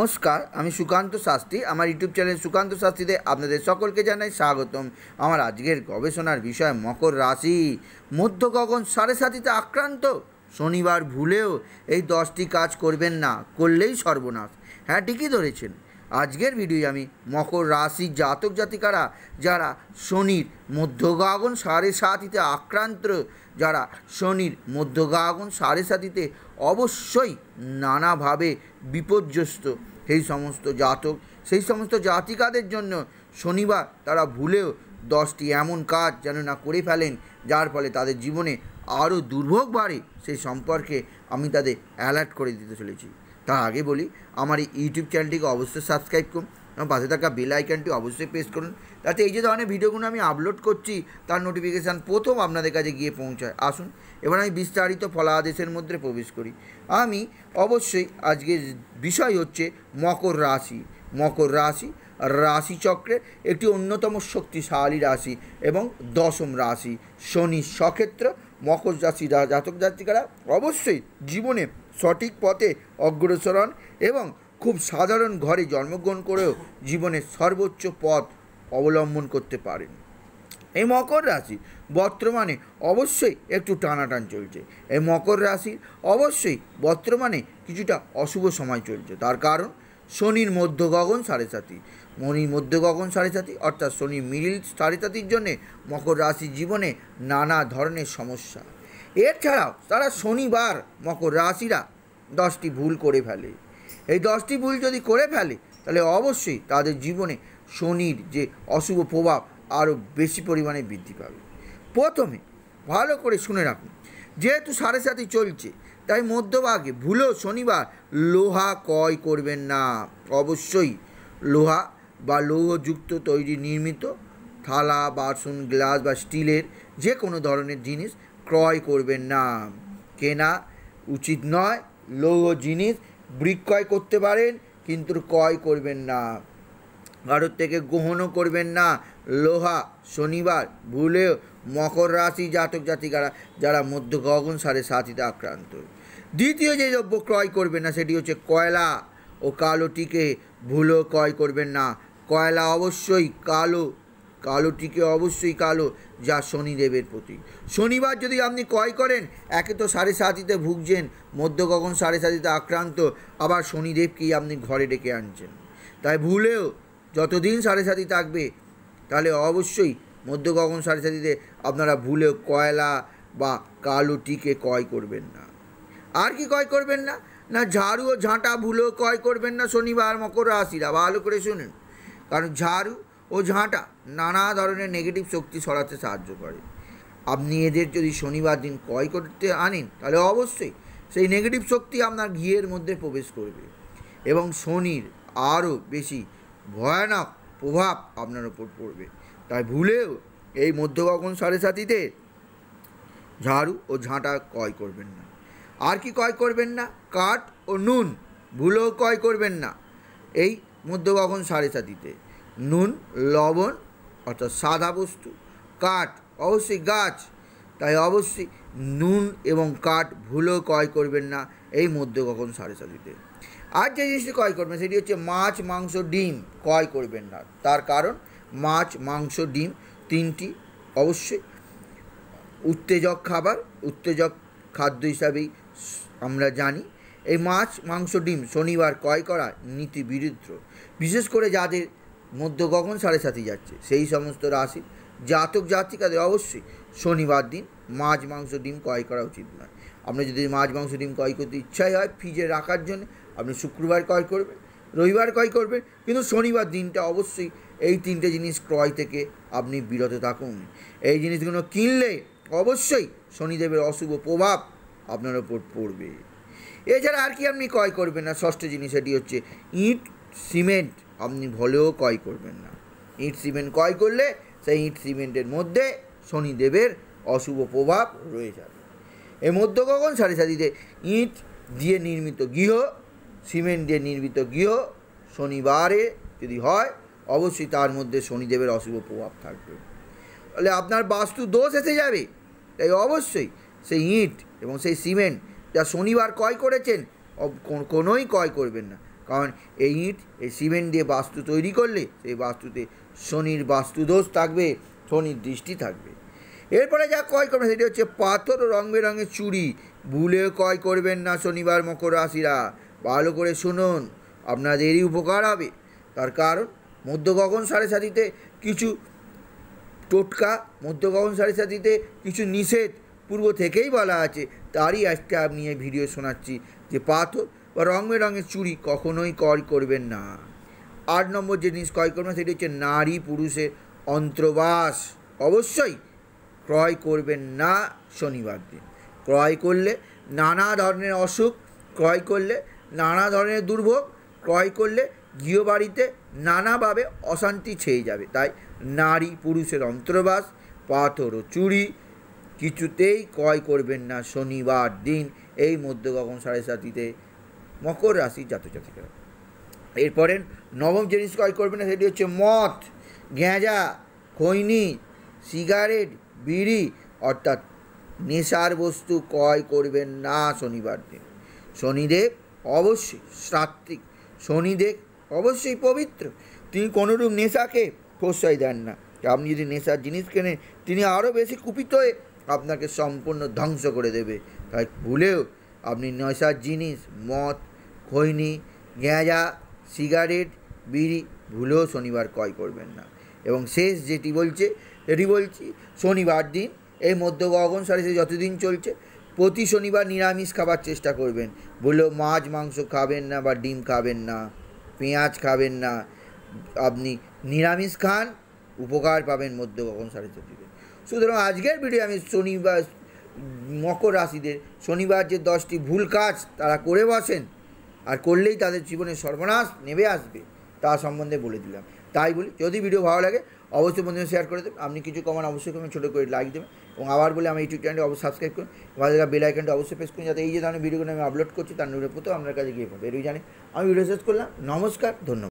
নমস্কার আমি সুকান্ত শাস্ত্রী আমার ইউটিউব চ্যানেল সুকান্ত শাস্ত্রীতে আপনাদের সকলকে জানাই স্বাগতম আমার আজকের গবেষণার বিষয় মকর রাশি মধ্য গগন সাড়ে সাতিতে আক্রান্ত শনিবার ভুলেও এই দশটি কাজ করবেন না করলেই সর্বনাশ হ্যাঁ ঠিকই ধরেছেন আজকের ভিডিওয় আমি মকর রাশি জাতক জাতিকারা যারা শনির মধ্যগাগন সাড়ে সাতিতে আক্রান্ত যারা শনির মধ্যগাগন সাড়ে সাতিতে অবশ্যই নানাভাবে বিপর্যস্ত সেই সমস্ত জাতক সেই সমস্ত জাতিকাদের জন্য শনিবার তারা ভুলেও দশটি এমন কাজ যেন না করে ফেলেন যার ফলে তাদের জীবনে আরও দুর্ভোগ বাড়ে সেই সম্পর্কে আমি তাদের অ্যালার্ট করে দিতে চলেছি তার আগে বলি আমার এই ইউটিউব চ্যানেলটিকে অবশ্যই সাবস্ক্রাইব করুন এবং পাশে থাকা বেল আইকনটি অবশ্যই প্রেস করুন তাতে এই যে ধরনের ভিডিওগুলো আমি আপলোড করছি তার নোটিফিকেশান প্রথম আপনাদের কাছে গিয়ে পৌঁছায় আসুন এবার আমি বিস্তারিত ফলাদেশের মধ্যে প্রবেশ করি আমি অবশ্যই আজকে বিষয় হচ্ছে মকর রাশি মকর রাশি রাশিচক্রের একটি অন্যতম শক্তিশালী রাশি এবং দশম রাশি শনি সক্ষেত্র মকর রাশি জাতক জাতিকারা অবশ্যই জীবনে সঠিক পথে অগ্রসরণ এবং খুব সাধারণ ঘরে জন্মগ্রহণ করেও জীবনের সর্বোচ্চ পথ অবলম্বন করতে পারেন এই মকর রাশি বর্তমানে অবশ্যই একটু টানাটান চলছে এই মকর রাশির অবশ্যই বর্তমানে কিছুটা অশুভ সময় চলছে তার কারণ শনির মধ্য গগন সাড়ে সাথী মনির মধ্য গগন সাড়ে সাথী অর্থাৎ শনি মিডিল সাড়ে সাথীর জন্যে মকর রাশির জীবনে নানা ধরনের সমস্যা এছাড়াও তারা শনিবার মকর রাশিরা দশটি ভুল করে ফেলে এই দশটি ভুল যদি করে ফেলে তাহলে অবশ্যই তাদের জীবনে শনির যে অশুভ প্রভাব আরও বেশি পরিমাণে বৃদ্ধি পাবে প্রথমে ভালো করে শুনে রাখুন যেহেতু সাড়ে সাথে চলছে তাই মধ্যভাগে ভুলেও শনিবার লোহা ক্রয় করবেন না অবশ্যই লোহা বা লৌহযুক্ত তৈরি নির্মিত থালা বাসন গ্লাস বা স্টিলের যে কোনো ধরনের জিনিস ক্রয় করবেন না কেনা উচিত নয় লৌহ জিনিস বিক্রয় করতে পারেন কিন্তু ক্রয় করবেন না কারোর থেকে গ্রহণও করবেন না লোহা শনিবার ভুলেও মকর রাশি জাতক জাতিকারা যারা মধ্য গগন সারে সাথীতে আক্রান্ত দ্বিতীয় যে দ্রব্য ক্রয় করবেন না সেটি হচ্ছে কয়লা ও কালোটিকে ভুলেও ক্রয় করবেন না কয়লা অবশ্যই কালো কালোটিকে অবশ্যই কালো যা শনিদেবের প্রতি শনিবার যদি আপনি ক্রয় করেন একে তো সাড়ে সাতিতে ভুগছেন মধ্য কখন সাড়ে সাতিতে আক্রান্ত আবার শনিদেবকেই আপনি ঘরে ডেকে আনছেন তাই ভুলেও যতদিন সাড়ে সাতি থাকবে তাহলে অবশ্যই মধ্য কখন সাড়ে সাতিতে আপনারা ভুলেও কয়লা বা কালোটিকে ক্রয় করবেন না আর কি ক্রয় করবেন না না ঝাড়ু ও ঝাঁটা ভুলেও ক্রয় করবেন না শনিবার মকর রাশিরা ভালো করে শুনুন কারণ ঝাড়ু ও ঝাঁটা নানা ধরনের নেগেটিভ শক্তি সরাতে সাহায্য করে আপনি এদের যদি শনিবার দিন ক্রয় করতে আনেন তাহলে অবশ্যই সেই নেগেটিভ শক্তি আপনার ঘিয়ের মধ্যে প্রবেশ করবে এবং শনির আরও বেশি ভয়ানক প্রভাব আপনার ওপর পড়বে তাই ভুলেও এই মধ্যগগন সাড়ে সাথীতে ঝাড়ু ও ঝাঁটা ক্রয় করবেন না আর কি ক্রয় করবেন না কাঠ ও নুন ভুলেও ক্রয় করবেন না এই মধ্যগগন সাড়ে সাথীতে নুন লবণ অর্থাৎ সাদা বস্তু কাঠ অবশ্যই গাছ তাই অবশ্যই নুন এবং কাঠ ভুলেও ক্রয় করবেন না এই মধ্যে কখন সাড়ে সাতিতে আর যে জিনিসটি ক্রয় করবেন সেটি হচ্ছে মাছ মাংস ডিম ক্রয় করবেন না তার কারণ মাছ মাংস ডিম তিনটি অবশ্যই উত্তেজক খাবার উত্তেজক খাদ্য হিসাবেই আমরা জানি এই মাছ মাংস ডিম শনিবার ক্রয় করা নীতি বিরুদ্ধ বিশেষ করে যাদের মধ্য গগন সাড়ে সাথে যাচ্ছে সেই সমস্ত রাশি জাতক জাতিকাদের অবশ্যই শনিবার দিন মাছ মাংস ডিম ক্রয় করা উচিত নয় আপনি যদি মাছ মাংস ডিম ক্রয় করতে ইচ্ছাই হয় ফ্রিজে রাখার জন্য আপনি শুক্রবার ক্রয় করবেন রবিবার ক্রয় করবেন কিন্তু শনিবার দিনটা অবশ্যই এই তিনটে জিনিস ক্রয় থেকে আপনি বিরত থাকুন এই জিনিসগুলো কিনলে অবশ্যই শনিদেবের অশুভ প্রভাব আপনার ওপর পড়বে এছাড়া আর কি আপনি ক্রয় করবেন না ষষ্ঠ জিনিস এটি হচ্ছে ইট সিমেন্ট আপনি ভলেও ক্রয় করবেন না ইট সিমেন্ট ক্রয় করলে সেই ইট সিমেন্টের মধ্যে শনিদেবের অশুভ প্রভাব রয়ে যাবে এর মধ্যে কখন সাড়ে সারিতে ইট দিয়ে নির্মিত গৃহ সিমেন্ট দিয়ে নির্মিত গৃহ শনিবারে যদি হয় অবশ্যই তার মধ্যে শনিদেবের অশুভ প্রভাব থাকবে তাহলে আপনার বাস্তু দোষ এসে যাবে তাই অবশ্যই সেই ইট এবং সেই সিমেন্ট যা শনিবার ক্রয় করেছেন কোনোই ক্রয় করবেন না কারণ এই ইট এই সিমেন্ট দিয়ে বাস্তু তৈরি করলে সেই বাস্তুতে শনির বাস্তুদোষ থাকবে শনির দৃষ্টি থাকবে এরপরে যা ক্রয় করবেন সেটি হচ্ছে পাথর রং বেরঙের চুড়ি ভুলে ক্রয় করবেন না শনিবার মকর রাশিরা ভালো করে শুনুন আপনাদেরই উপকার হবে তার কারণ মধ্যগগন সাড়ে সাথীতে কিছু টোটকা মধ্যগগন সাড়ে সাথীতে কিছু নিষেধ পূর্ব থেকেই বলা আছে তারই আজকে আপনি এই ভিডিও শোনাচ্ছি যে পাথর বা রং বেরঙের চুরি কখনোই ক্রয় করবেন না আট নম্বর যে জিনিস ক্রয় করবেন সেটি হচ্ছে নারী পুরুষের অন্ত্রবাস অবশ্যই ক্রয় করবেন না শনিবার দিন ক্রয় করলে নানা ধরনের অসুখ ক্রয় করলে নানা ধরনের দুর্ভোগ ক্রয় করলে গৃহবাড়িতে নানাভাবে অশান্তি ছেয়ে যাবে তাই নারী পুরুষের অন্তর্বাস পাথর ও চুরি কিছুতেই ক্রয় করবেন না শনিবার দিন এই মধ্যে কখন সাড়ে সাতিতে মকর রাশি জাতজাতিকা এরপরে নবম জিনিস ক্রয় করবে না সেটি হচ্ছে মদ গেঁজা খৈনি সিগারেট বিড়ি অর্থাৎ নেশার বস্তু ক্রয় করবেন না শনিবার দিন শনিদেব অবশ্যই সাত্বিক শনিদেব অবশ্যই পবিত্র তিনি কোনোরূপ নেশাকে প্রশ্রয় দেন না আপনি যদি নেশার জিনিস কেনেন তিনি আরও বেশি কুপিত হয়ে আপনাকে সম্পূর্ণ ধ্বংস করে দেবে তাই ভুলেও আপনি নেশার জিনিস মদ খৈনি গেঁজা সিগারেট বিড়ি ভুলেও শনিবার ক্রয় করবেন না এবং শেষ যেটি বলছে সেটি বলছি শনিবার দিন এই মধ্য গগন সে যতদিন চলছে প্রতি শনিবার নিরামিষ খাবার চেষ্টা করবেন বললেও মাছ মাংস খাবেন না বা ডিম খাবেন না পেঁয়াজ খাবেন না আপনি নিরামিষ খান উপকার পাবেন মধ্য গগন সারিচতুর্থীতে সুতরাং আজকের ভিডিও আমি শনিবার মকর রাশিদের শনিবার যে দশটি ভুল কাজ তারা করে বসেন আর করলেই তাদের জীবনে সর্বনাশ নেমে আসবে তা সম্বন্ধে বলে দিলাম তাই বলি যদি ভিডিও ভালো লাগে অবশ্যই বন্ধুদের শেয়ার করে দেবেন আপনি কিছু কমান অবশ্যই কমেন্ট ছোটো করে লাইক দেবেন এবং আবার বলে আমার ইউটিউব চ্যানেলটি অবশ্যই সাবস্ক্রাইব করুন আমাদের বেল আইকনটা অবশ্যই প্রেস করুন যাতে এই যে ধরনের ভিডিওগুলো আমি আপলোড করছি তার নোটিফিকেশন আপনার কাছে গিয়ে পাবে এরই জানি আমি ভিডিও শেষ করলাম নমস্কার ধন্যবাদ